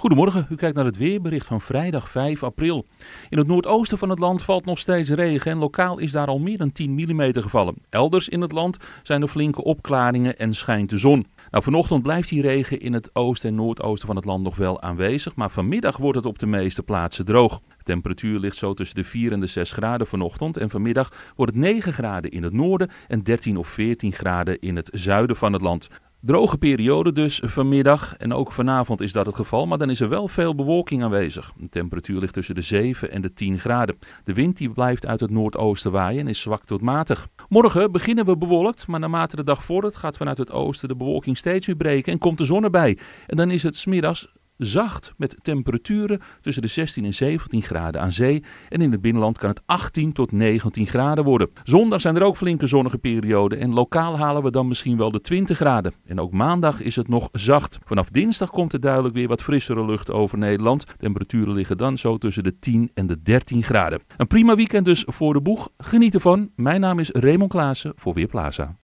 Goedemorgen, u kijkt naar het weerbericht van vrijdag 5 april. In het noordoosten van het land valt nog steeds regen en lokaal is daar al meer dan 10 mm gevallen. Elders in het land zijn er flinke opklaringen en schijnt de zon. Nou, vanochtend blijft die regen in het oosten en noordoosten van het land nog wel aanwezig, maar vanmiddag wordt het op de meeste plaatsen droog. De temperatuur ligt zo tussen de 4 en de 6 graden vanochtend en vanmiddag wordt het 9 graden in het noorden en 13 of 14 graden in het zuiden van het land. Droge periode dus vanmiddag en ook vanavond is dat het geval, maar dan is er wel veel bewolking aanwezig. De temperatuur ligt tussen de 7 en de 10 graden. De wind die blijft uit het noordoosten waaien en is zwak tot matig. Morgen beginnen we bewolkt, maar naarmate de dag vordert gaat vanuit het oosten de bewolking steeds weer breken en komt de zon erbij. En dan is het smiddags zacht met temperaturen tussen de 16 en 17 graden aan zee. En in het binnenland kan het 18 tot 19 graden worden. Zondag zijn er ook flinke zonnige perioden en lokaal halen we dan misschien wel de 20 graden. En ook maandag is het nog zacht. Vanaf dinsdag komt er duidelijk weer wat frissere lucht over Nederland. Temperaturen liggen dan zo tussen de 10 en de 13 graden. Een prima weekend dus voor de boeg. Geniet ervan. Mijn naam is Raymond Klaassen voor Weerplaza.